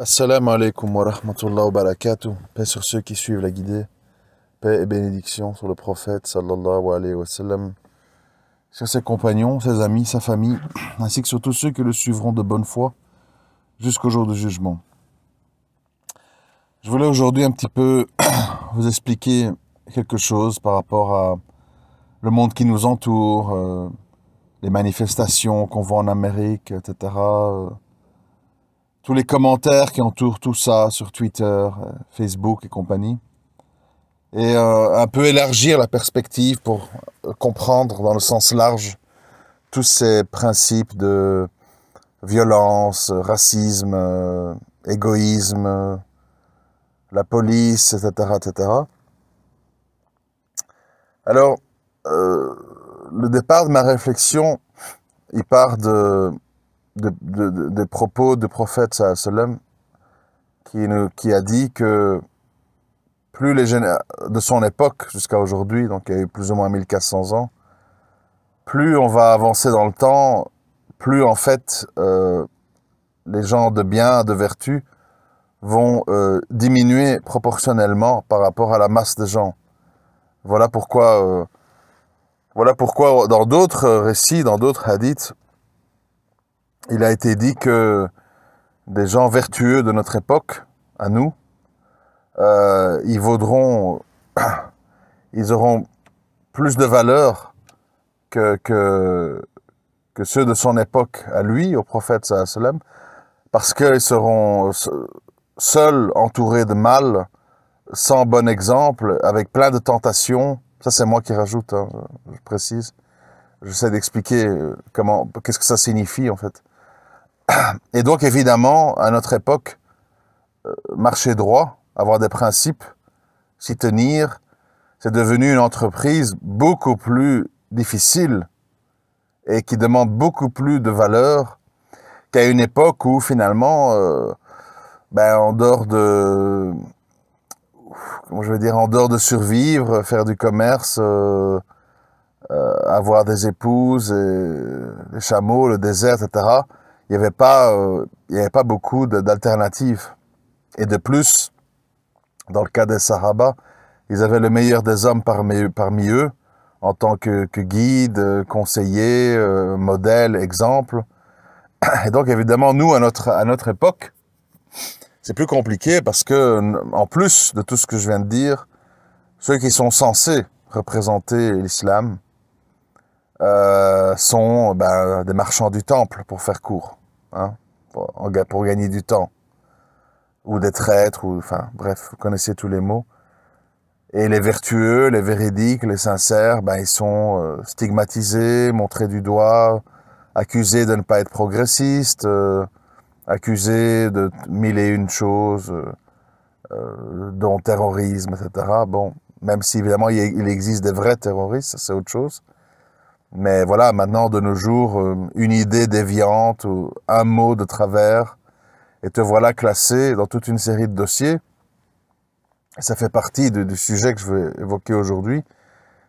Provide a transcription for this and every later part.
Assalamu alaikum wa rahmatullah wa barakatuh. Paix sur ceux qui suivent la guidée. Paix et bénédiction sur le prophète sallallahu alayhi wa sallam, sur ses compagnons, ses amis, sa famille, ainsi que sur tous ceux qui le suivront de bonne foi jusqu'au jour du jugement. Je voulais aujourd'hui un petit peu vous expliquer quelque chose par rapport à le monde qui nous entoure, euh, les manifestations qu'on voit en Amérique, etc tous les commentaires qui entourent tout ça sur Twitter, euh, Facebook et compagnie. Et euh, un peu élargir la perspective pour euh, comprendre dans le sens large tous ces principes de violence, racisme, égoïsme, la police, etc. etc. Alors, le départ de ma réflexion, il part de, des de, propos du prophète sallam qui, qui a dit que plus les de son époque jusqu'à aujourd'hui, donc il y a eu plus ou moins 1400 ans, plus on va avancer dans le temps, plus en fait euh, les gens de bien, de vertu, vont euh, diminuer proportionnellement par rapport à la masse de gens. Voilà pourquoi, euh, voilà pourquoi dans d'autres récits, dans d'autres hadiths, il a été dit que des gens vertueux de notre époque, à nous, euh, ils vaudront, ils auront plus de valeur que, que, ceux de son époque à lui, au prophète parce qu'ils seront seuls, entourés de mal, sans bon exemple, avec plein de tentations. Ça, c'est moi qui rajoute, hein, je précise. J'essaie d'expliquer euh, comment, qu'est-ce que ça signifie en fait. Et donc évidemment, à notre époque, euh, marcher droit, avoir des principes, s'y tenir, c'est devenu une entreprise beaucoup plus difficile et qui demande beaucoup plus de valeur qu'à une époque où finalement, euh, ben, en dehors de, comment je veux dire, en dehors de survivre, faire du commerce, euh, avoir des épouses, et les chameaux, le désert, etc il n'y avait pas, euh, avait pas beaucoup d'alternatives. Et de plus, dans le cas des Sahaba, ils avaient le meilleur des hommes parmi, parmi eux, en tant que, que guide, conseiller, euh, modèle, exemple. Et donc, évidemment, nous, à notre, à notre époque, c'est plus compliqué parce que, en plus de tout ce que je viens de dire, ceux qui sont censés représenter l'islam euh, sont ben, des marchands du temple, pour faire court. Hein, pour, gagner du temps, ou des traîtres, ou enfin bref, vous connaissez tous les mots. Et les vertueux, les véridiques, les sincères, ben, ils sont euh, stigmatisés, montrés du doigt, accusés de ne pas être progressistes, euh, accusés de mille et une choses, euh, dont terrorisme, etc. Bon, même si évidemment il existe des vrais terroristes, c'est autre chose. Mais voilà, maintenant, de nos jours, euh, une idée déviante ou un mot de travers, et te voilà classé dans toute une série de dossiers. Ça fait partie du sujet que je veux évoquer aujourd'hui.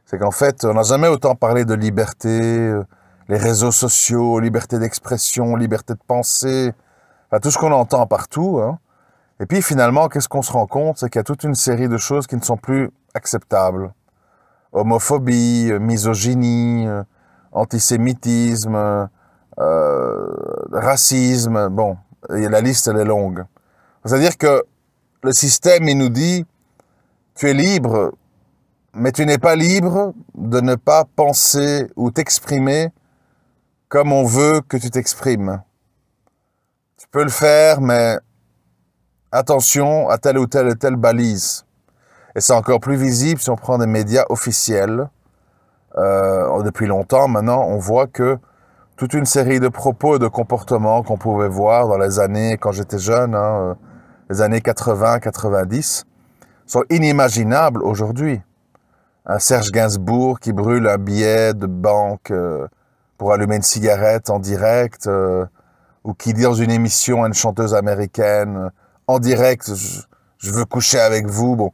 C'est qu'en fait, on n'a jamais autant parlé de liberté, euh, les réseaux sociaux, liberté d'expression, liberté de pensée, tout ce qu'on entend partout. Hein. Et puis finalement, qu'est-ce qu'on se rend compte C'est qu'il y a toute une série de choses qui ne sont plus acceptables homophobie, misogynie, antisémitisme, euh, racisme. Bon, la liste, est longue. C'est-à-dire que le système, il nous dit, tu es libre, mais tu n'es pas libre de ne pas penser ou t'exprimer comme on veut que tu t'exprimes. Tu peux le faire, mais attention à telle ou telle ou telle balise. Et c'est encore plus visible si on prend des médias officiels. Euh, oh, depuis longtemps maintenant, on voit que toute une série de propos et de comportements qu'on pouvait voir dans les années, quand j'étais jeune, hein, euh, les années 80, 90, sont inimaginables aujourd'hui. Un Serge Gainsbourg qui brûle un billet de banque euh, pour allumer une cigarette en direct, ou qui dit dans une émission à une chanteuse américaine, en direct, je, je veux coucher avec vous. Bon,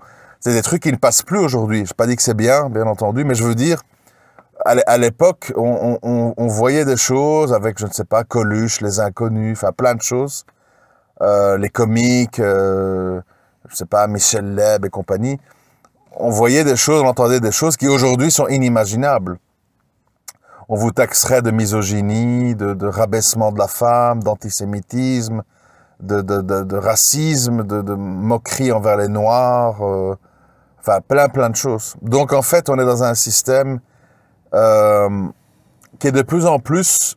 c'est des trucs qui ne passent plus aujourd'hui. Je n'ai pas dit que c'est bien, bien entendu, mais je veux dire, à l'époque, on, voyait des choses avec, je ne sais pas, Coluche, Les Inconnus, enfin plein de choses. Euh, les comiques, euh, je je sais pas, Michel Leb et compagnie. On voyait des choses, on entendait des choses qui aujourd'hui sont inimaginables. On vous taxerait de misogynie, de, rabaissement de la femme, d'antisémitisme, de, racisme, de, moquerie envers les Noirs. Euh, Enfin, plein, plein de choses. Donc, en fait, on est dans un système euh, qui est de plus en plus...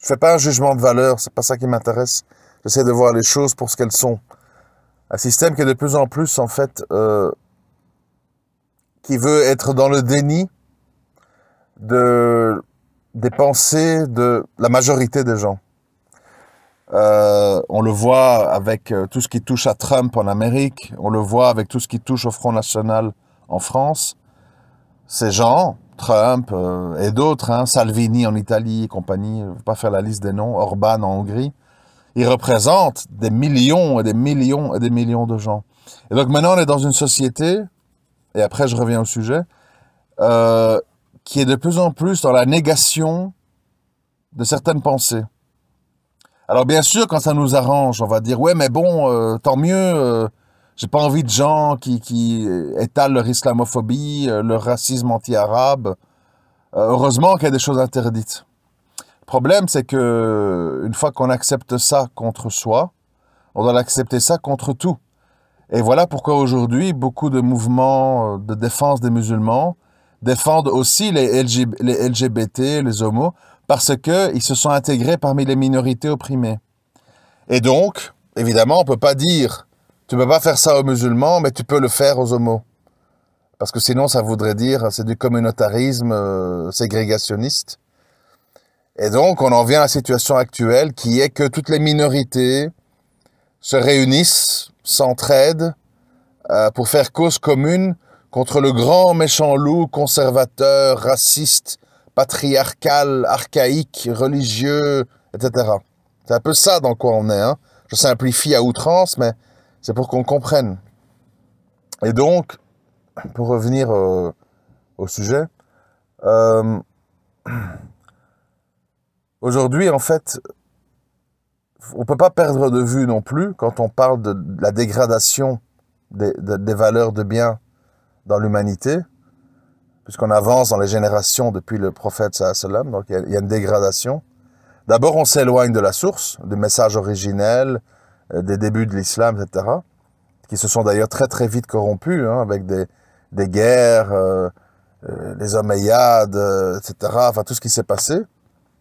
Je fais pas un jugement de valeur, c'est pas ça qui m'intéresse. J'essaie de voir les choses pour ce qu'elles sont. Un système qui est de plus en plus, en fait, euh, qui veut être dans le déni de, des pensées de la majorité des gens. Euh, on le voit avec euh, tout ce qui touche à Trump en Amérique, on le voit avec tout ce qui touche au Front National en France. Ces gens, Trump euh, et d'autres, hein, Salvini en Italie et compagnie, je ne vais pas faire la liste des noms, Orban en Hongrie, ils représentent des millions et des millions et des millions de gens. Et donc maintenant on est dans une société, et après je reviens au sujet, euh, qui est de plus en plus dans la négation de certaines pensées. Alors bien sûr, quand ça nous arrange, on va dire ouais, mais bon, euh, tant mieux. Euh, j'ai pas envie de gens qui, étalent leur islamophobie, euh, leur racisme anti-arabe. heureusement qu'il y a des choses interdites. Le problème, c'est que une fois qu'on accepte ça contre soi, on doit l'accepter ça contre tout. Et voilà pourquoi aujourd'hui, beaucoup de mouvements de défense des musulmans défendent aussi les, LGBT, les homos, parce qu'ils se sont intégrés parmi les minorités opprimées. Et donc, évidemment, on ne peut pas dire, tu ne peux pas faire ça aux musulmans, mais tu peux le faire aux homos. Parce que sinon, ça voudrait dire, c'est du communautarisme euh, ségrégationniste. Et donc, on en vient à la situation actuelle qui est que toutes les minorités se réunissent, s'entraident euh, pour faire cause commune contre le grand méchant loup conservateur, raciste, patriarcal, archaïque, religieux, etc. C'est un peu ça dans quoi on est. Hein. Je simplifie à outrance, mais c'est pour qu'on comprenne. Et donc, pour revenir au, sujet, euh, aujourd'hui, en fait, on ne peut pas perdre de vue non plus quand on parle de la dégradation des valeurs de bien dans l'humanité, puisqu'on avance dans les générations depuis le prophète sallam, donc il y, a une dégradation. D'abord, on s'éloigne de la source, du message originel, euh, des débuts de l'islam, etc., qui se sont d'ailleurs très très vite corrompus, hein, avec des, guerres, euh, euh, les Omeyyades, etc., enfin tout ce qui s'est passé.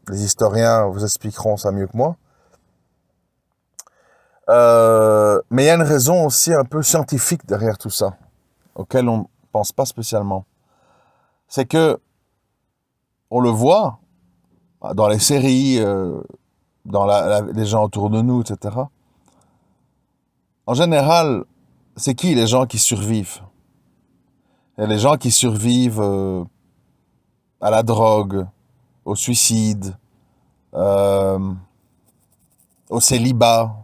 Les historiens vous expliqueront ça mieux que moi. mais il y a une raison aussi un peu scientifique derrière tout ça, auquel on ne pense pas spécialement c'est que on le voit bah, dans les séries, euh, dans les gens autour de nous, etc. En général, c'est qui les gens qui survivent Et Les gens qui survivent euh, à la drogue, au suicide, euh, au célibat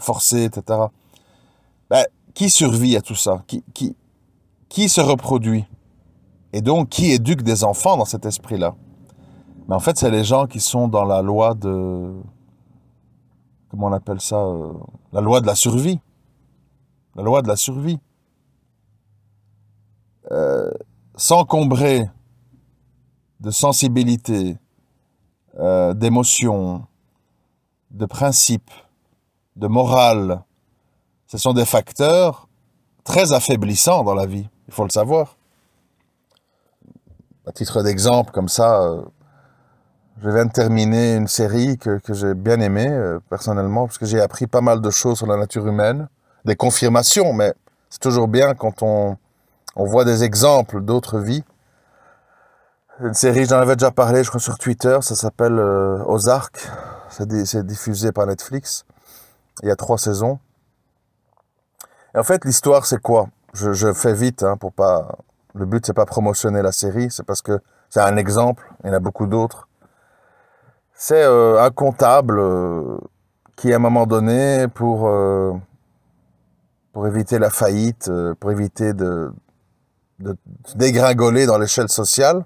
forcé, etc. Bah, qui survit à tout ça qui, qui se reproduit et donc, qui éduque des enfants dans cet esprit-là Mais en fait, c'est les gens qui sont dans la loi de... Comment on appelle ça euh, La loi de la survie. La loi de la survie. Euh, s'encombrer de sensibilité, euh, d'émotion, de principes, de morale, ce sont des facteurs très affaiblissants dans la vie, il faut le savoir à titre d'exemple, comme ça, euh, je viens de terminer une série que, j'ai bien aimée, euh, personnellement, parce que j'ai appris pas mal de choses sur la nature humaine, des confirmations, mais c'est toujours bien quand on, on voit des exemples d'autres vies. Une série, j'en avais déjà parlé, je crois, sur Twitter, ça s'appelle Ozark. Euh, c'est diffusé par Netflix. Il y a trois saisons. Et en fait, l'histoire, c'est quoi je, fais vite hein, pour pas le but, c'est pas promotionner la série, c'est parce que c'est un exemple, il y en a beaucoup d'autres. C'est euh, un comptable euh, qui, à un moment donné, pour, euh, pour éviter la faillite, pour éviter de, dégringoler dans l'échelle sociale,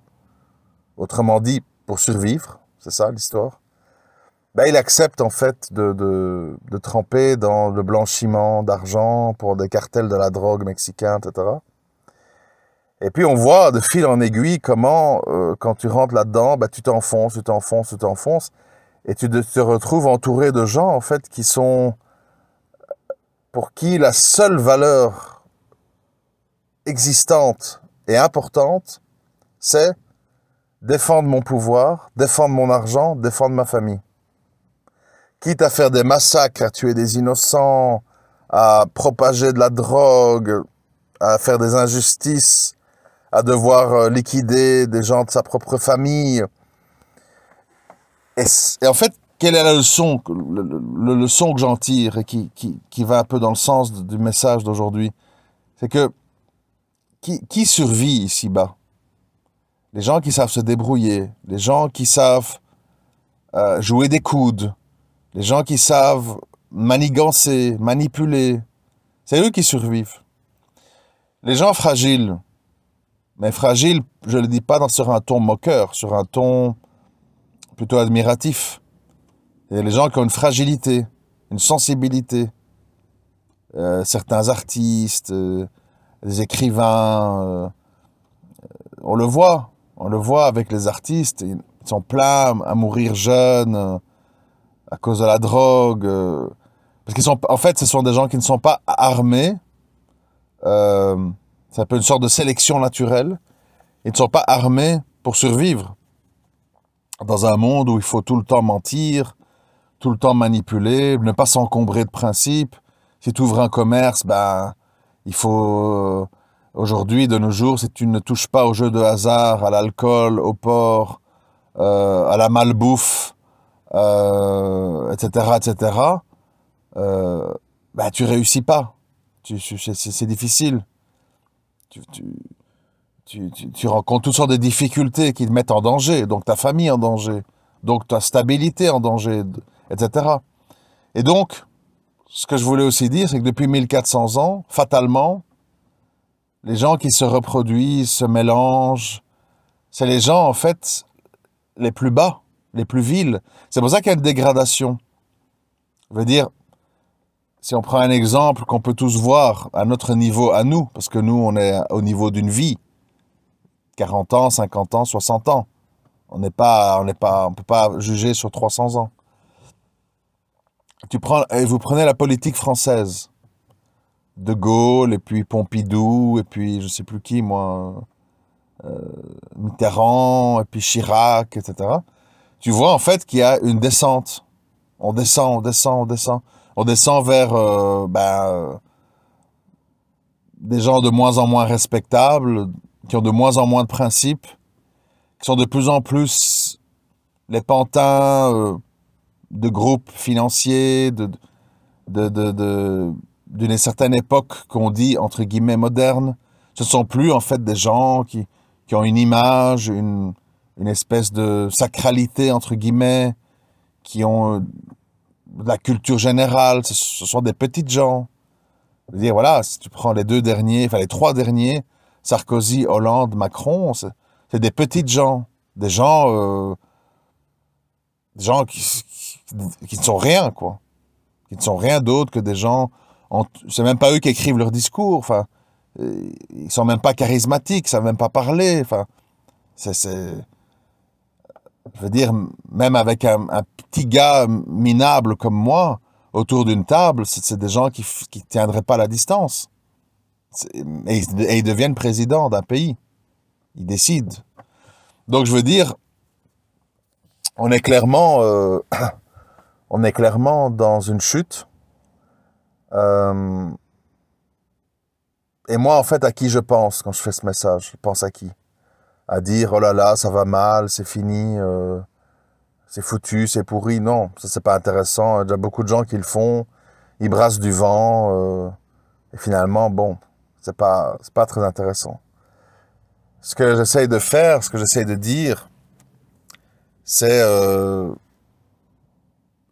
autrement dit, pour survivre, c'est ça l'histoire, ben, il accepte en fait de, de, de tremper dans le blanchiment d'argent pour des cartels de la drogue mexicains, etc. Et puis on voit de fil en aiguille comment, euh, quand tu rentres là-dedans, bah, tu t'enfonces, tu t'enfonces, tu t'enfonces, et tu te retrouves entouré de gens en fait qui sont pour qui la seule valeur existante et importante, c'est défendre mon pouvoir, défendre mon argent, défendre ma famille. Quitte à faire des massacres, à tuer des innocents, à propager de la drogue, à faire des injustices, à devoir euh, liquider des gens de sa propre famille. Et, en fait, quelle est la leçon, leçon que j'en tire et qui, va un peu dans le sens du message d'aujourd'hui C'est que qui, survit ici-bas Les gens qui savent se débrouiller, les gens qui savent euh, jouer des coudes, les gens qui savent manigancer, manipuler, c'est eux qui survivent. Les gens fragiles, mais fragile, je ne le dis pas dans, sur un ton moqueur, sur un ton plutôt admiratif. Il y a les gens qui ont une fragilité, une sensibilité. Euh, certains artistes, euh, des les écrivains, euh, on le voit, on le voit avec les artistes, ils sont pleins à mourir jeunes à cause de la drogue, parce qu'ils sont, en fait, ce sont des gens qui ne sont pas armés. C'est un peu une sorte de sélection naturelle. Ils ne sont pas armés pour survivre. Dans un monde où il faut tout le temps mentir, tout le temps manipuler, ne pas s'encombrer de principes. Si tu ouvres un commerce, ben, il faut... Aujourd'hui, de nos jours, si tu ne touches pas au jeu de hasard, à l'alcool, au porc, euh, à la malbouffe, etc., etc., euh, bah, tu réussis pas. C'est difficile tu, tu, tu, rencontres toutes sortes de difficultés qui te mettent en danger, donc ta famille en danger, donc ta stabilité en danger, etc. Et donc, ce que je voulais aussi dire, c'est que depuis 1400 ans, fatalement, les gens qui se reproduisent, se mélangent, c'est les gens, en fait, les plus bas, les plus vils. C'est pour ça qu'il y a une dégradation. Je veux dire, si on prend un exemple qu'on peut tous voir à notre niveau, à nous, parce que nous, on est au niveau d'une vie, 40 ans, 50 ans, 60 ans. On n'est pas, on n'est pas, on peut pas juger sur 300 ans. Tu prends, et vous prenez la politique française. De Gaulle, et puis Pompidou, et puis je sais plus qui, moi, euh, Mitterrand, et puis Chirac, etc. Tu vois en fait qu'il y a une descente. On descend, on descend, on descend on descend vers euh, ben, euh, des gens de moins en moins respectables, qui ont de moins en moins de principes, qui sont de plus en plus les pantins euh, de groupes financiers, de, d'une certaine époque qu'on dit entre guillemets moderne. Ce ne sont plus en fait des gens qui, ont une image, une, une espèce de sacralité entre guillemets, qui ont la culture générale, ce, sont des petites gens. Je veux dire, voilà, si tu prends les deux derniers, enfin les trois derniers, Sarkozy, Hollande, Macron, c'est des petites gens, des gens, euh, gens qui, ne sont rien, quoi. Qui ne sont rien d'autre que des gens. C'est même pas eux qui écrivent leurs discours, enfin. Euh, ils sont même pas charismatiques, ils savent même pas parler, enfin. C'est je veux dire, même avec un, petit gars minable comme moi, autour d'une table, c'est des gens qui ne tiendraient pas la distance. Et, ils deviennent présidents d'un pays. Ils décident. Donc je veux dire, on est clairement, euh, on est clairement dans une chute. Euh, et moi, en fait, à qui je pense quand je fais ce message Je pense à qui à dire oh là là, ça va mal, c'est fini, euh, c'est foutu, c'est pourri. Non, ça c'est pas intéressant. Il y a beaucoup de gens qui le font, ils brassent du vent, euh, et finalement, bon, c'est pas, pas très intéressant. Ce que j'essaye de faire, ce que j'essaye de dire, c'est, euh,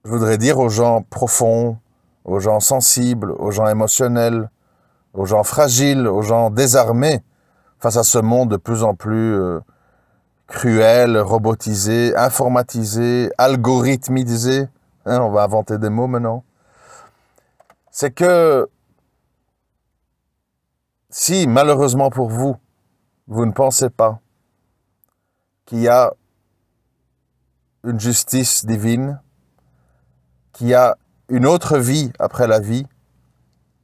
je voudrais dire aux gens profonds, aux gens sensibles, aux gens émotionnels, aux gens fragiles, aux gens désarmés, face à ce monde de plus en plus euh, cruel, robotisé, informatisé, algorithmisé, hein, on va inventer des mots maintenant, c'est que si malheureusement pour vous, vous ne pensez pas qu'il y a une justice divine, qu'il y a une autre vie après la vie,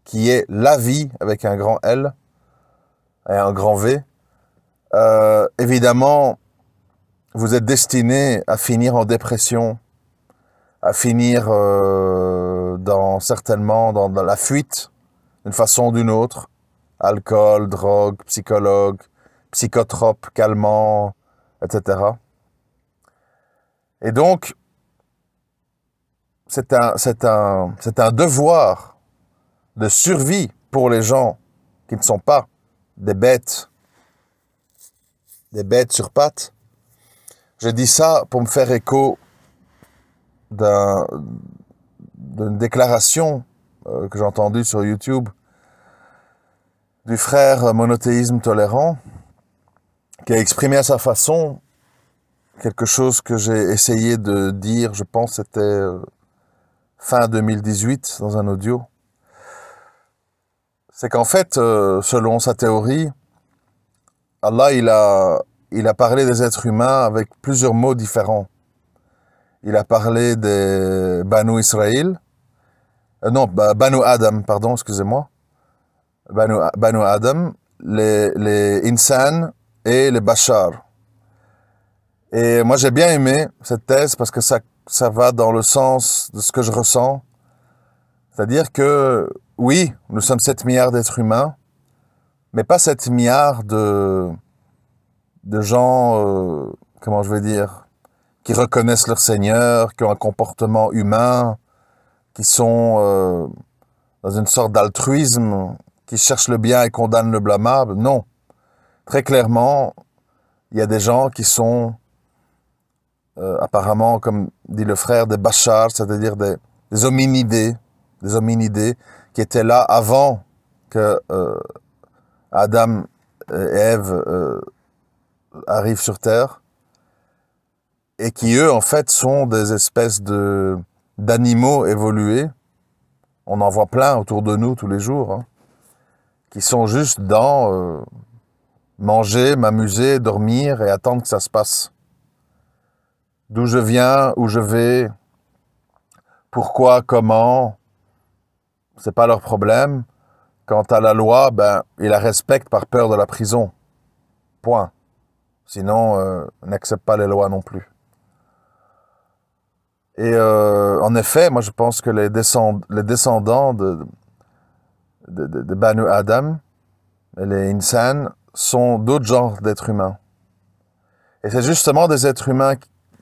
qui est la vie avec un grand L, et un grand V, euh, évidemment, vous êtes destiné à finir en dépression, à finir euh, dans, certainement dans, la fuite, d'une façon ou d'une autre. Alcool, drogue, psychologue, psychotrope, calmant, etc. Et donc, c'est un, un, un devoir de survie pour les gens qui ne sont pas des bêtes, des bêtes sur pattes. Je dis ça pour me faire écho d'une déclaration euh, que j'ai entendue sur YouTube du frère monothéisme tolérant qui a exprimé à sa façon quelque chose que j'ai essayé de dire, je pense c'était euh, fin 2018 dans un audio c'est qu'en fait, euh, selon sa théorie, Allah, il a, il a parlé des êtres humains avec plusieurs mots différents. Il a parlé des Banu Israël, euh, non, Banu Adam, pardon, excusez-moi, Banu, Adam, les, Insan et les Bachar. Et moi, j'ai bien aimé cette thèse parce que ça, ça va dans le sens de ce que je ressens. C'est-à-dire que oui, nous sommes 7 milliards d'êtres humains, mais pas 7 milliards de, gens, euh, comment je vais dire, qui reconnaissent leur Seigneur, qui ont un comportement humain, qui sont euh, dans une sorte d'altruisme, qui cherchent le bien et condamnent le blâmable. Non. Très clairement, il y a des gens qui sont euh, apparemment, comme dit le frère, des bachars, c'est-à-dire des hominidés, des hominidés, qui étaient là avant que euh, Adam et Ève euh, arrivent sur Terre, et qui eux, en fait, sont des espèces de d'animaux évolués. On en voit plein autour de nous tous les jours, hein, qui sont juste dans euh, manger, m'amuser, dormir et attendre que ça se passe. D'où je viens, où je vais, pourquoi, comment, c'est pas leur problème. Quant à la loi, ben, ils la respectent par peur de la prison. Point. Sinon, ils euh, n'acceptent pas les lois non plus. Et euh, en effet, moi je pense que les, descendants de, de, Banu Adam, les Insan, sont d'autres genres d'êtres humains. Et c'est justement des êtres humains,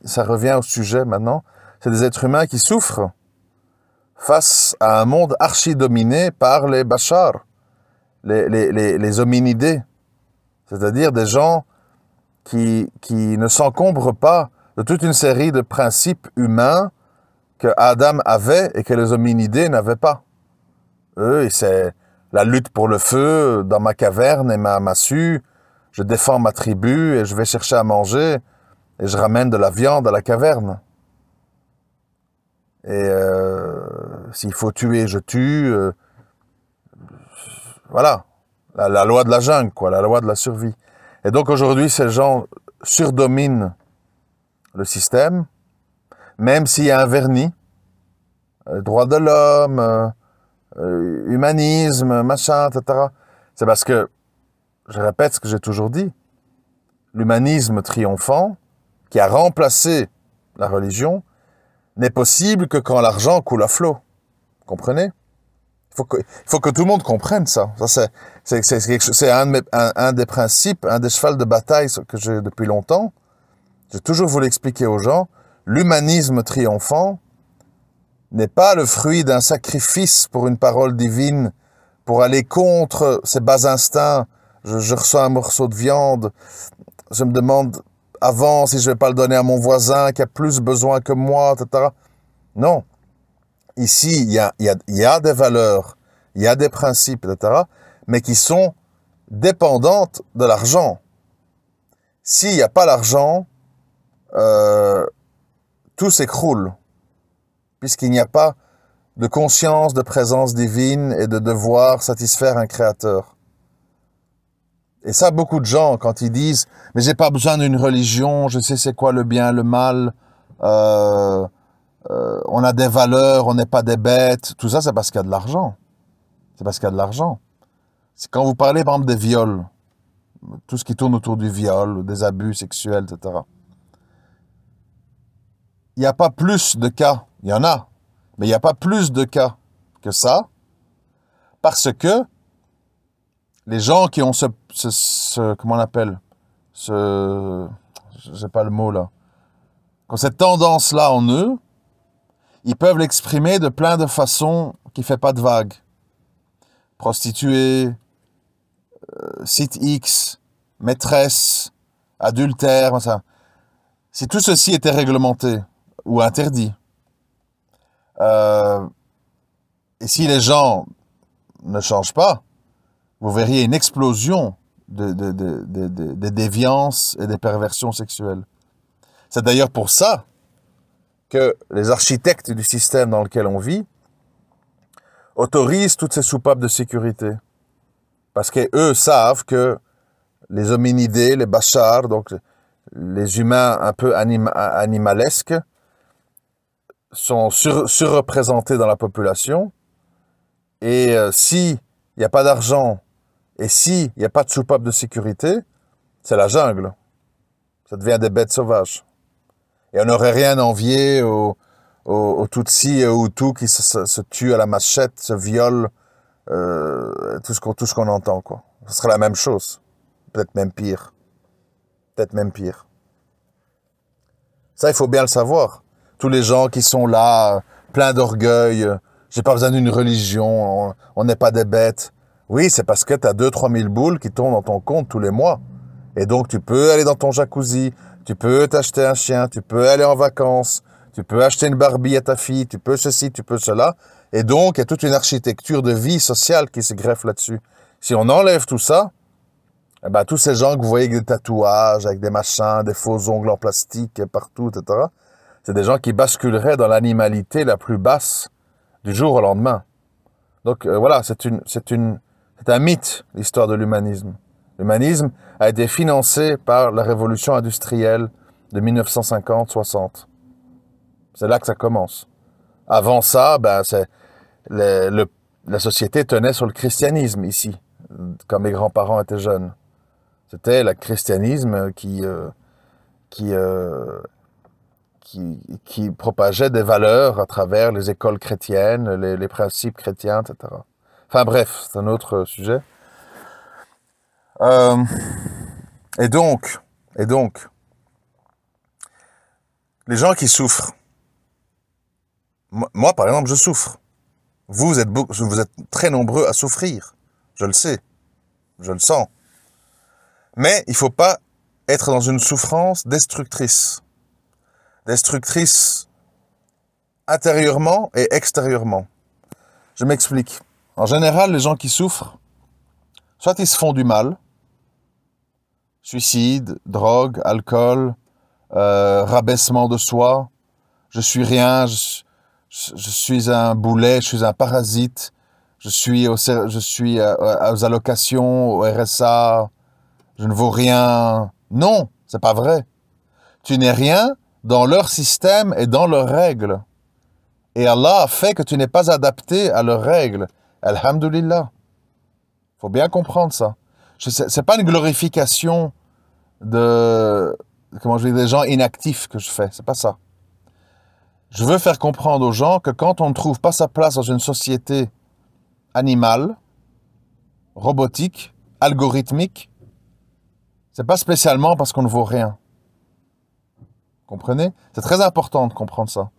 ça revient au sujet maintenant, c'est des êtres humains qui souffrent face à un monde archi-dominé par les bachars, les, hominidés, c'est-à-dire des gens qui, qui ne s'encombrent pas de toute une série de principes humains que Adam avait et que les hominidés n'avaient pas. Eux, c'est la lutte pour le feu dans ma caverne et ma massue, je défends ma tribu et je vais chercher à manger et je ramène de la viande à la caverne. Et euh, s'il faut tuer, je tue. Euh, voilà, la, loi de la jungle, quoi, la loi de la survie. Et donc aujourd'hui, ces gens surdominent le système, même s'il y a un vernis, euh, droit de l'homme, euh, humanisme, machin, etc. C'est parce que, je répète ce que j'ai toujours dit, l'humanisme triomphant, qui a remplacé la religion, n'est possible que quand l'argent coule à flot. Comprenez Il faut que, tout le monde comprenne ça. ça c'est, c'est, un, des principes, un des chevals de bataille que j'ai depuis longtemps. J'ai toujours voulu expliquer aux gens, l'humanisme triomphant n'est pas le fruit d'un sacrifice pour une parole divine, pour aller contre ses bas instincts. je reçois un morceau de viande, je me demande avant si je vais pas le donner à mon voisin qui a plus besoin que moi, etc. Non. Ici, il y a, des valeurs, il y a des principes, etc., mais qui sont dépendantes de l'argent. S'il n'y a pas l'argent, euh, tout s'écroule, puisqu'il n'y a pas de conscience de présence divine et de devoir satisfaire un créateur. Et ça, beaucoup de gens, quand ils disent, mais j'ai pas besoin d'une religion, je sais c'est quoi le bien, le mal, euh, euh, on a des valeurs, on n'est pas des bêtes, tout ça, c'est parce qu'il y a de l'argent. C'est parce qu'il y a de l'argent. C'est quand vous parlez, par exemple, des viols, tout ce qui tourne autour du viol, des abus sexuels, etc. Il n'y a pas plus de cas, il y en a, mais il n'y a pas plus de cas que ça, parce que les gens qui ont ce, ce, comment on appelle, ce, j'ai pas le mot là, quand cette tendance là en eux, ils peuvent l'exprimer de plein de façons qui fait pas de vague. Prostituée, euh, site X, maîtresse, adultère, ça. Si tout ceci était réglementé ou interdit, euh, et si les gens ne changent pas, vous verriez une explosion de, de, déviances et des perversions sexuelles. C'est d'ailleurs pour ça que les architectes du système dans lequel on vit autorisent toutes ces soupapes de sécurité. Parce qu'eux savent que les hominidés, les bachards donc les humains un peu animalesques, sont sur surreprésentés dans la population. Et euh, si il n'y a pas d'argent et s'il n'y a pas de soupape de sécurité, c'est la jungle. Ça devient des bêtes sauvages. Et on n'aurait rien envié aux, aux, aux Tutsis et aux Hutus qui se, tuent à la machette, se violent, euh, tout ce qu'on entend. Quoi. Ce serait la même chose. Peut-être même pire. Peut-être même pire. Ça, il faut bien le savoir. Tous les gens qui sont là, pleins d'orgueil, j'ai pas besoin d'une religion, on n'est pas des bêtes. Oui, c'est parce que tu as 2-3 boules qui tombent dans ton compte tous les mois. Et donc, tu peux aller dans ton jacuzzi, tu peux t'acheter un chien, tu peux aller en vacances, tu peux acheter une Barbie à ta fille, tu peux ceci, tu peux cela. Et donc, il y a toute une architecture de vie sociale qui se greffe là-dessus. Si on enlève tout ça, eh ben, tous ces gens que vous voyez avec des tatouages, avec des machins, des faux ongles en plastique partout, etc., c'est des gens qui basculeraient dans l'animalité la plus basse du jour au lendemain. Donc euh, voilà, c'est une, c'est une, c'est un mythe, l'histoire de l'humanisme. L'humanisme a été financé par la révolution industrielle de 1950-60. C'est là que ça commence. Avant ça, ben, le, la société tenait sur le christianisme ici, quand mes grands-parents étaient jeunes. C'était le christianisme qui, euh, euh, qui, qui, propageait des valeurs à travers les écoles chrétiennes, les principes chrétiens, etc. Enfin bref, c'est un autre euh, sujet. Euh, et donc, et donc, les gens qui souffrent, moi par exemple, je souffre. Vous, êtes, vous êtes très nombreux à souffrir. Je le sais. Je le sens. Mais il ne faut pas être dans une souffrance destructrice. Destructrice intérieurement et extérieurement. Je m'explique. En général, les gens qui souffrent, soit ils se font du mal, suicide, drogue, alcool, euh, rabaissement de soi, je suis rien, je, suis un boulet, je suis un parasite, je suis, euh, aux allocations, au RSA, je ne vaux rien. Non, c'est pas vrai. Tu n'es rien dans leur système et dans leurs règles. Et Allah fait que tu n'es pas adapté à leurs règles. Alhamdulillah. faut bien comprendre ça. Ce n'est pas une glorification de, comment je dis, des gens inactifs que je fais. C'est pas ça. Je veux faire comprendre aux gens que quand on ne trouve pas sa place dans une société animale, robotique, algorithmique, c'est pas spécialement parce qu'on ne vaut rien. Comprenez C'est très important de comprendre ça.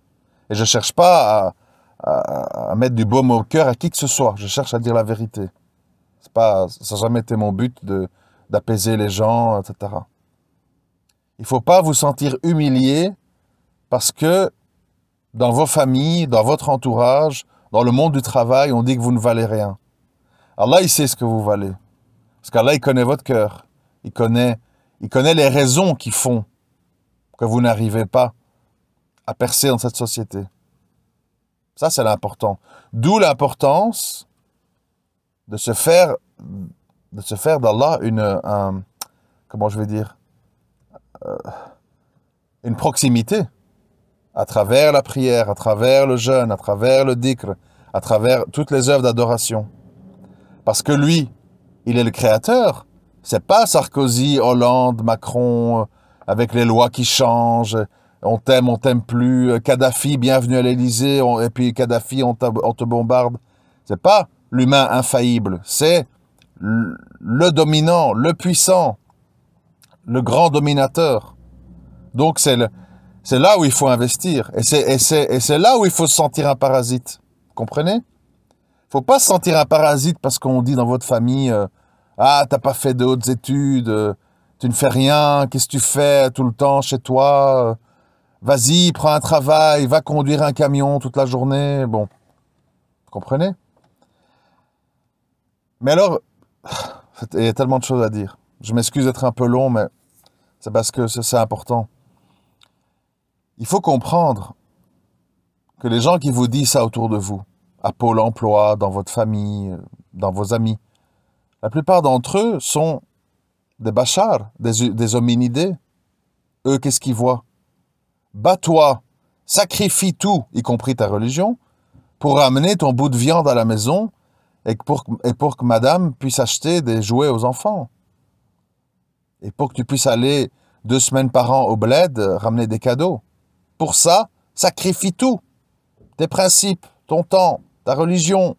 Et je cherche pas à, à, mettre du baume au cœur à qui que ce soit. Je cherche à dire la vérité. C'est pas, ça n'a jamais été mon but de, d'apaiser les gens, etc. Il ne faut pas vous sentir humilié parce que dans vos familles, dans votre entourage, dans le monde du travail, on dit que vous ne valez rien. Allah, il sait ce que vous valez. Parce qu'Allah, il connaît votre cœur. Il connaît, il connaît les raisons qui font que vous n'arrivez pas à percer dans cette société. Ça, c'est l'important. D'où l'importance de se faire, de se faire d'Allah une, comment je vais dire, euh, une proximité à travers la prière, à travers le jeûne, à travers le dhikr, à travers toutes les œuvres d'adoration. Parce que lui, il est le créateur. C'est pas Sarkozy, Hollande, Macron, euh, avec les lois qui changent, on t'aime, on t'aime plus, euh, Kadhafi, bienvenue à l'Élysée, et puis Kadhafi, on, te bombarde. C'est pas l'humain infaillible, c'est le dominant, le puissant, le grand dominateur. Donc c'est là où il faut investir, et c'est là où il faut se sentir un parasite. Vous comprenez faut pas se sentir un parasite parce qu'on dit dans votre famille Ah, ah t'as pas fait de hautes études euh, tu ne fais rien qu'est-ce que tu fais tout le temps chez toi Vas-y, prends un travail, va conduire un camion toute la journée. Bon, comprenez Mais alors, il y a tellement de choses à dire. Je m'excuse d'être un peu long, mais c'est parce que c'est important. Il faut comprendre que les gens qui vous disent ça autour de vous, à Pôle emploi, dans votre famille, dans vos amis, la plupart d'entre eux sont des bachards, des, des hominidés. Eux, qu'est-ce qu'ils voient bats-toi, sacrifie tout, y compris ta religion, pour ramener ton bout de viande à la maison et pour, et pour que madame puisse acheter des jouets aux enfants. Et pour que tu puisses aller deux semaines par an au bled euh, ramener des cadeaux. Pour ça, sacrifie tout. Tes principes, ton temps, ta religion,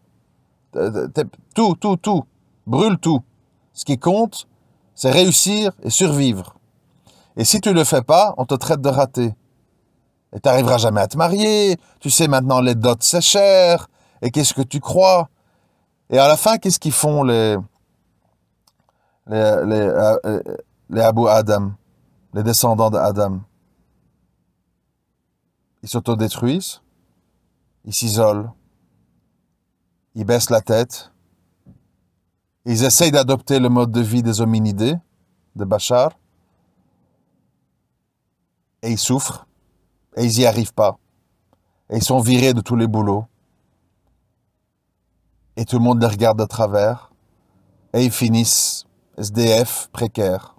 tout, tout, tout. Brûle tout. Ce qui compte, c'est réussir et survivre. Et si tu ne le fais pas, on te traite de raté. Et t'arriveras jamais à te marier. Tu sais maintenant les dots c'est cher. Et qu'est-ce que tu crois Et à la fin, qu'est-ce qu'ils font les les, les, euh, euh, les Adam, les descendants d'Adam Ils s'autodétruisent. Ils s'isolent. Ils baissent la tête. Ils essayent d'adopter le mode de vie des hominidés, de Bachar. Et ils souffrent et ils n'y arrivent pas. Et ils sont virés de tous les boulots. Et tout le monde les regarde à travers. Et ils finissent SDF précaires.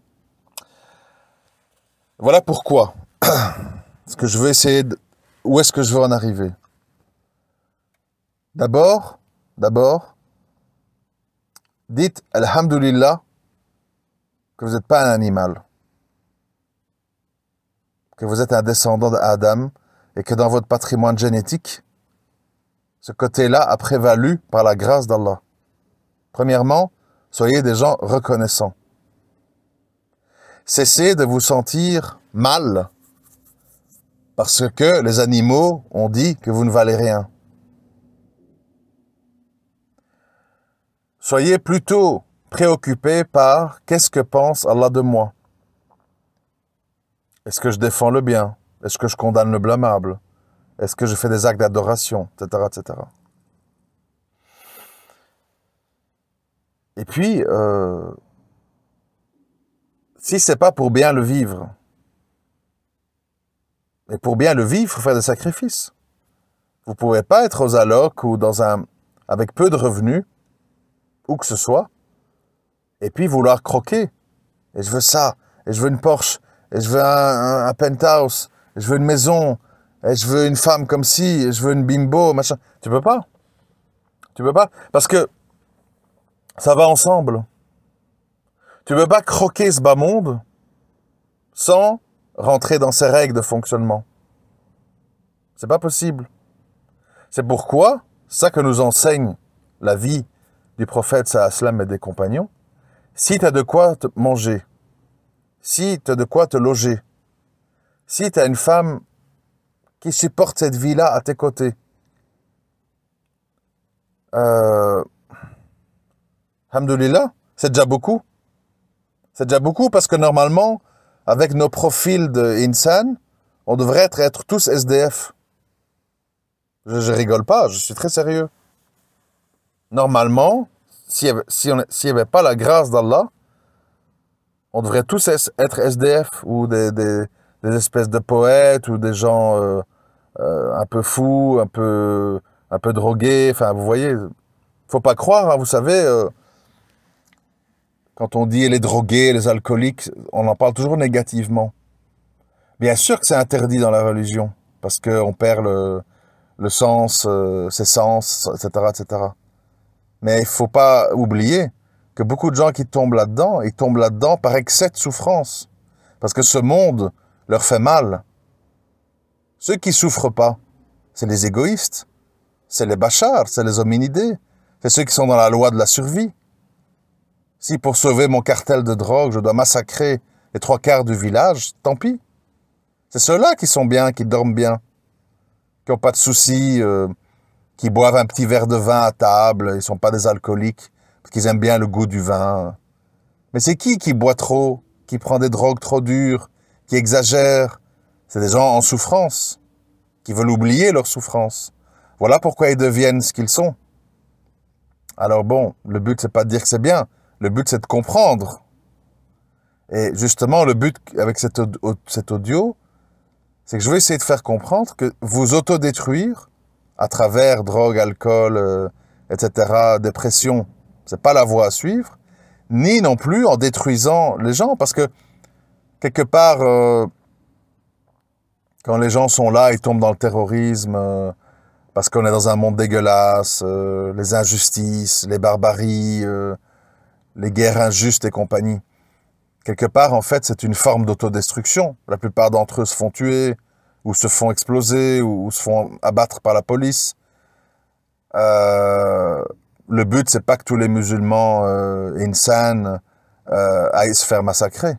Voilà pourquoi. ce que je veux essayer de... Où est-ce que je veux en arriver D'abord, d'abord, dites Alhamdulillah que vous n'êtes pas un animal que vous êtes un descendant d'Adam et que dans votre patrimoine génétique, ce côté-là a prévalu par la grâce d'Allah. Premièrement, soyez des gens reconnaissants. Cessez de vous sentir mal parce que les animaux ont dit que vous ne valez rien. Soyez plutôt préoccupé par qu'est-ce que pense Allah de moi est-ce que je défends le bien Est-ce que je condamne le blâmable Est-ce que je fais des actes d'adoration Etc. etc. Et puis, si euh, si c'est pas pour bien le vivre, et pour bien le vivre, il faut faire des sacrifices. Vous pouvez pas être aux allocs ou dans un, avec peu de revenus, où que ce soit, et puis vouloir croquer. Et je veux ça, et je veux une Porsche, et je veux un, penthouse, et je veux une maison, et je veux une femme comme si, et je veux une bimbo, machin. Tu peux pas. Tu peux pas. Parce que ça va ensemble. Tu peux pas croquer ce bas monde sans rentrer dans ses règles de fonctionnement. C'est pas possible. C'est pourquoi ça que nous enseigne la vie du prophète Sahaslam et des compagnons, si tu as de quoi te manger, si tu as de quoi te loger, si tu as une femme qui supporte cette vie-là à tes côtés, euh, c'est déjà beaucoup. C'est déjà beaucoup parce que normalement, avec nos profils de insan, on devrait être, tous SDF. Je, rigole pas, je suis très sérieux. Normalement, s'il n'y si si avait pas la grâce d'Allah, on devrait tous être SDF ou des, espèces de poètes ou des gens euh, euh, un peu fous, un peu, un peu drogués. Enfin, vous voyez, faut pas croire, hein, vous savez. Euh, quand on dit les drogués, les alcooliques, on en parle toujours négativement. Bien sûr que c'est interdit dans la religion, parce qu'on perd le, le sens, ses sens, etc., etc. Mais il faut pas oublier que beaucoup de gens qui tombent là-dedans, ils tombent là-dedans par excès de souffrance, parce que ce monde leur fait mal. Ceux qui souffrent pas, c'est les égoïstes, c'est les bachards, c'est les hominidés, c'est ceux qui sont dans la loi de la survie. Si pour sauver mon cartel de drogue, je dois massacrer les trois quarts du village, tant pis. C'est ceux-là qui sont bien, qui dorment bien, qui n'ont pas de soucis, euh, qui boivent un petit verre de vin à table, ils ne sont pas des alcooliques, qu'ils aiment bien le goût du vin. Mais c'est qui qui boit trop, qui prend des drogues trop dures, qui exagère C'est des gens en souffrance, qui veulent oublier leur souffrance. Voilà pourquoi ils deviennent ce qu'ils sont. Alors bon, le but c'est pas de dire que c'est bien, le but c'est de comprendre. Et justement, le but avec cet, audio, c'est que je veux essayer de faire comprendre que vous autodétruire à travers drogue, alcool, euh, etc., dépression, c'est pas la voie à suivre, ni non plus en détruisant les gens, parce que quelque part, euh, quand les gens sont là, ils tombent dans le terrorisme, euh, parce qu'on est dans un monde dégueulasse, euh, les injustices, les barbaries, les guerres injustes et compagnie. Quelque part, en fait, c'est une forme d'autodestruction. La plupart d'entre eux se font tuer, ou se font exploser, ou, ou se font abattre par la police le but, c'est pas que tous les musulmans euh, euh, aillent se faire massacrer.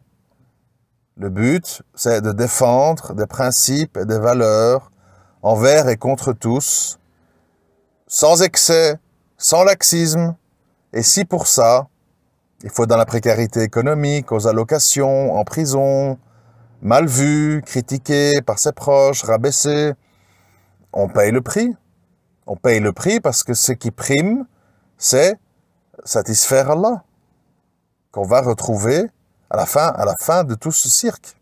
Le but, c'est de défendre des principes et des valeurs envers et contre tous, sans excès, sans laxisme. Et si pour ça, il faut dans la précarité économique, aux allocations, en prison, mal vu, critiqué par ses proches, rabaissé, on paye le prix. On paye le prix parce que ce qui prime, c'est satisfaire Allah, qu'on va retrouver à la, fin, à la fin de tout ce cirque.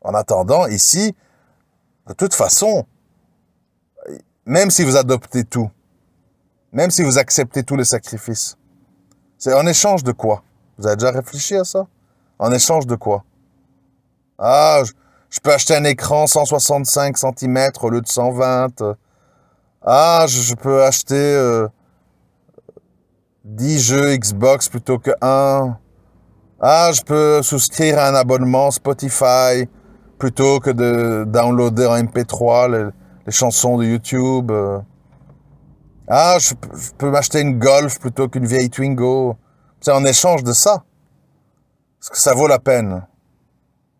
En attendant, ici, de toute façon, même si vous adoptez tout, même si vous acceptez tous les sacrifices, c'est en échange de quoi Vous avez déjà réfléchi à ça En échange de quoi Ah, je, peux acheter un écran 165 cm au lieu de 120. Ah, je, peux acheter... Euh, 10 jeux Xbox plutôt que 1. Ah, je peux souscrire à un abonnement Spotify plutôt que de downloader en MP3 les, chansons de YouTube. Ah, je, peux m'acheter une Golf plutôt qu'une vieille Twingo. C'est en échange de ça. Est-ce que ça vaut la peine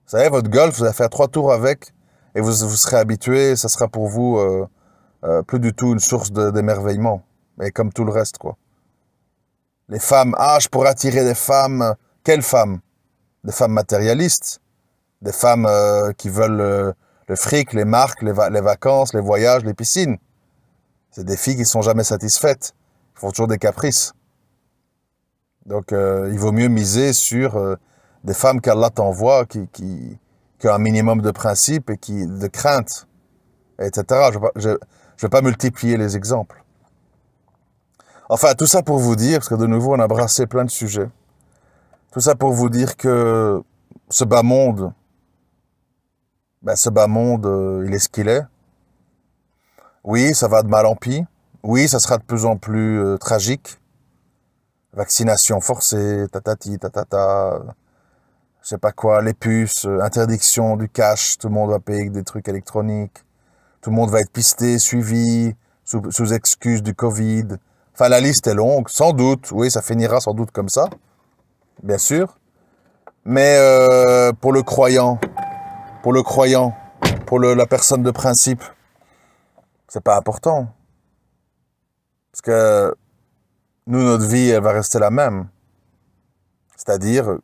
Vous savez, votre Golf, vous allez faire trois tours avec et vous, vous serez habitué. Ça sera pour vous euh, euh, plus du tout une source d'émerveillement. Et comme tout le reste, quoi les femmes. Ah, pour attirer des femmes. Quelles femmes Des femmes matérialistes, des femmes euh, qui veulent euh, le fric, les marques, les, vacances, les voyages, les piscines. C'est des filles qui sont jamais satisfaites, qui font toujours des caprices. Donc, euh, il vaut mieux miser sur des femmes qu'Allah t'envoie, qui, qui, qui, ont un minimum de principes et qui, de crainte, etc. Je ne vais pas multiplier les exemples. Enfin, tout ça pour vous dire, parce que de nouveau, on a brassé plein de sujets. Tout ça pour vous dire que ce bas monde, ben, ce bas monde, euh, il est ce qu'il est. Oui, ça va de mal en pis. Oui, ça sera de plus en plus euh, tragique. Vaccination forcée, tatati, tatata, je sais pas quoi, les puces, euh, interdiction du cash, tout le monde va payer des trucs électroniques. Tout le monde va être pisté, suivi, sous, sous excuse du Covid. Enfin, la liste est longue, sans doute. Oui, ça finira sans doute comme ça, bien sûr. Mais euh, pour le croyant, pour le croyant, pour la personne de principe, c'est pas important. Parce que nous, notre vie, elle va rester la même. C'est-à-dire,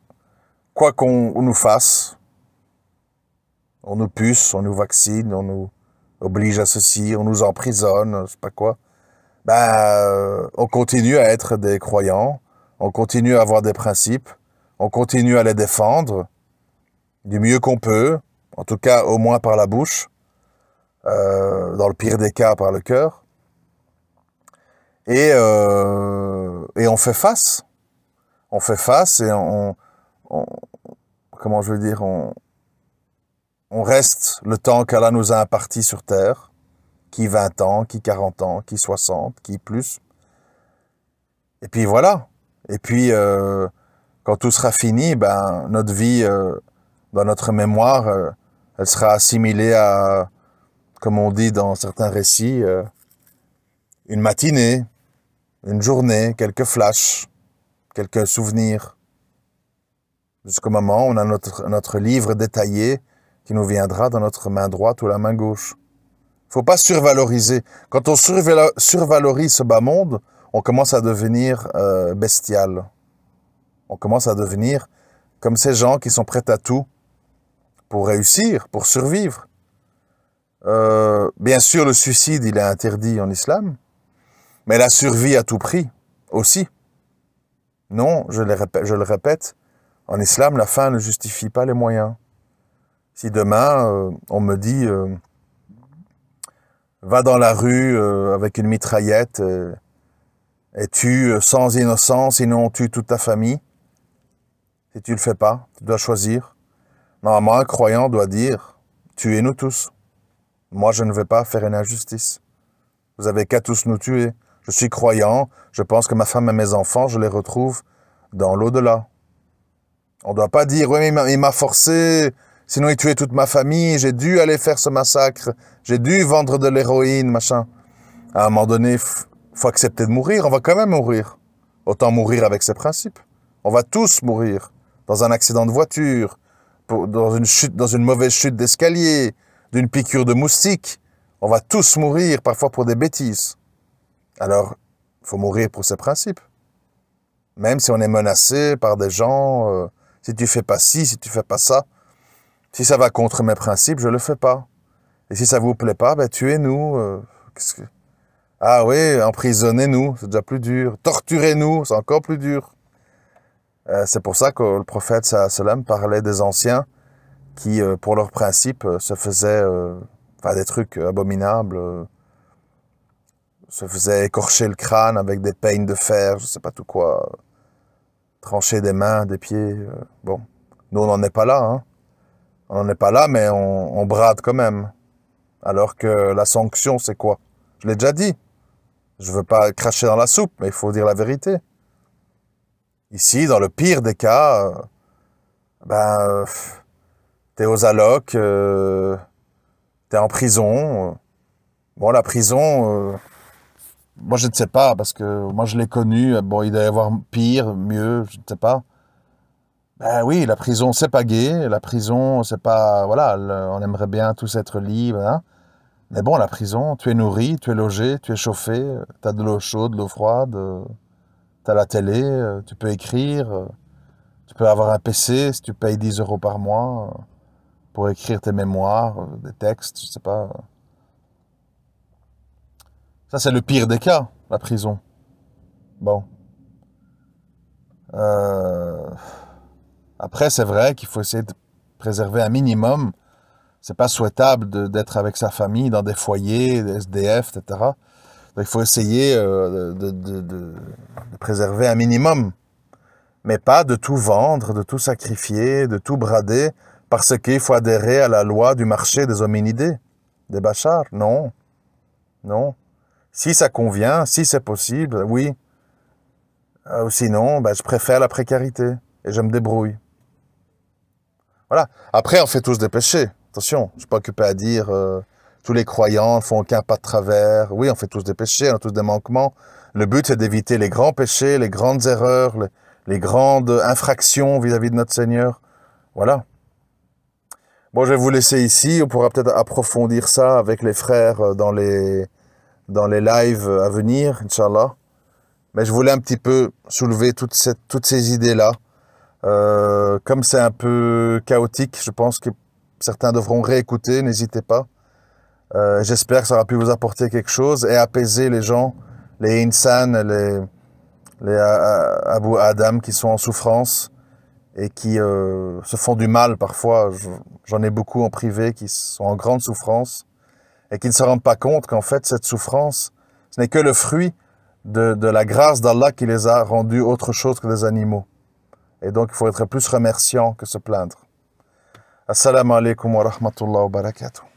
quoi qu'on nous fasse, on nous puce, on nous vaccine, on nous oblige à ceci, on nous emprisonne, je sais pas quoi ben, on continue à être des croyants, on continue à avoir des principes, on continue à les défendre du mieux qu'on peut, en tout cas au moins par la bouche, euh, dans le pire des cas par le cœur. Et, euh, et on fait face. On fait face et on, on comment je veux dire, on, on reste le temps qu'Allah nous a imparti sur Terre qui 20 ans, qui 40 ans, qui 60, qui plus. Et puis voilà. Et puis, euh, quand tout sera fini, ben, notre vie, euh, dans notre mémoire, euh, elle sera assimilée à, comme on dit dans certains récits, une matinée, une journée, quelques flashs, quelques souvenirs. Jusqu'au moment où on a notre, notre livre détaillé qui nous viendra dans notre main droite ou la main gauche faut pas survaloriser. Quand on survalorise ce bas monde, on commence à devenir euh, bestial. On commence à devenir comme ces gens qui sont prêts à tout pour réussir, pour survivre. Euh, bien sûr, le suicide, il est interdit en islam, mais la survie à tout prix aussi. Non, je le, répète, en islam, la fin ne justifie pas les moyens. Si demain, euh, on me dit va dans la rue euh, avec une mitraillette es euh, et tue euh, sans innocence, sinon on tue toute ta famille. Si tu le fais pas, tu dois choisir. Normalement, un croyant doit dire, tuez-nous tous. Moi, je ne vais pas faire une injustice. Vous avez qu'à tous nous tuer. Je suis croyant, je pense que ma femme et mes enfants, je les retrouve dans l'au-delà. On ne doit pas dire, oui, mais il m'a forcé, Sinon, il tuait toute ma famille, j'ai dû aller faire ce massacre, j'ai dû vendre de l'héroïne, machin. À un moment donné, faut accepter de mourir, on va quand même mourir. Autant mourir avec ses principes. On va tous mourir. Dans un accident de voiture, dans une mauvaise chute d'escalier, d'une piqûre de moustique. On va tous mourir, parfois pour des bêtises. Alors, faut mourir pour ses principes. Même si on est menacé par des gens, euh, si tu fais pas ci, si tu fais pas ça, si ça va contre mes principes, je le fais pas. Et si ça vous plaît pas, ben, tuez-nous. Euh, ah oui, emprisonnez-nous, c'est déjà plus dur. Torturez-nous, c'est encore plus dur. Euh, c'est pour ça que le prophète sallam parlait des anciens qui, euh, pour leurs principes, se faisaient des trucs abominables, se faisaient écorcher le crâne avec des peignes de fer, je ne sais pas tout quoi, trancher des mains, des pieds. bon, nous on n'en est pas là. Hein. On n'est pas là, mais on, brade quand même. Alors que la sanction, c'est quoi Je l'ai déjà dit. Je veux pas cracher dans la soupe, mais il faut dire la vérité. Ici, dans le pire des cas, euh, ben, t'es aux allocs, euh, t'es en prison. Bon, la prison, euh, moi je ne sais pas, parce que moi je l'ai connu, bon, il doit y avoir pire, mieux, je ne sais pas. Ben oui, la prison, c'est pas gay. La prison, c'est pas. Voilà, on aimerait bien tous être libres. Hein. Mais bon, la prison, tu es nourri, tu es logé, tu es chauffé, tu as de l'eau chaude, de l'eau froide, tu as la télé, tu peux écrire, tu peux avoir un PC si tu payes 10 euros par mois pour écrire tes mémoires, des textes, je sais pas. Ça, c'est le pire des cas, la prison. Bon. Euh après, c'est vrai qu'il faut essayer de préserver un minimum. C'est pas souhaitable d'être avec sa famille dans des foyers, des SDF, etc. Donc, il faut essayer euh, de, préserver un minimum, mais pas de tout vendre, de tout sacrifier, de tout brader, parce qu'il faut adhérer à la loi du marché des hominidés, des bachars. Non, non. Si ça convient, si c'est possible, oui. Ou euh, sinon, ben, je préfère la précarité et je me débrouille. Voilà. Après, on fait tous des péchés. Attention, je suis pas occupé à dire euh, tous les croyants ne font aucun pas de travers. Oui, on fait tous des péchés, on a tous des manquements. Le but, c'est d'éviter les grands péchés, les grandes erreurs, les, grandes infractions vis-à-vis de notre Seigneur. Voilà. Bon, je vais vous laisser ici. On pourra peut-être approfondir ça avec les frères euh, dans les, dans les lives à venir, Inch'Allah. Mais je voulais un petit peu soulever toutes toutes ces idées-là. Euh, comme c'est un peu chaotique, je pense que certains devront réécouter, n'hésitez pas. Euh, j'espère que ça aura pu vous apporter quelque chose et apaiser les gens, les insan, les, les euh, Abu Adam qui sont en souffrance et qui se font du mal parfois. J'en ai beaucoup en privé qui sont en grande souffrance et qui ne se rendent pas compte qu'en fait cette souffrance, ce n'est que le fruit de la grâce d'Allah qui les a rendus autre chose que des animaux. Et donc, il faut être plus remerciant que se plaindre. Assalamu alaikum wa rahmatullahi wa barakatuh.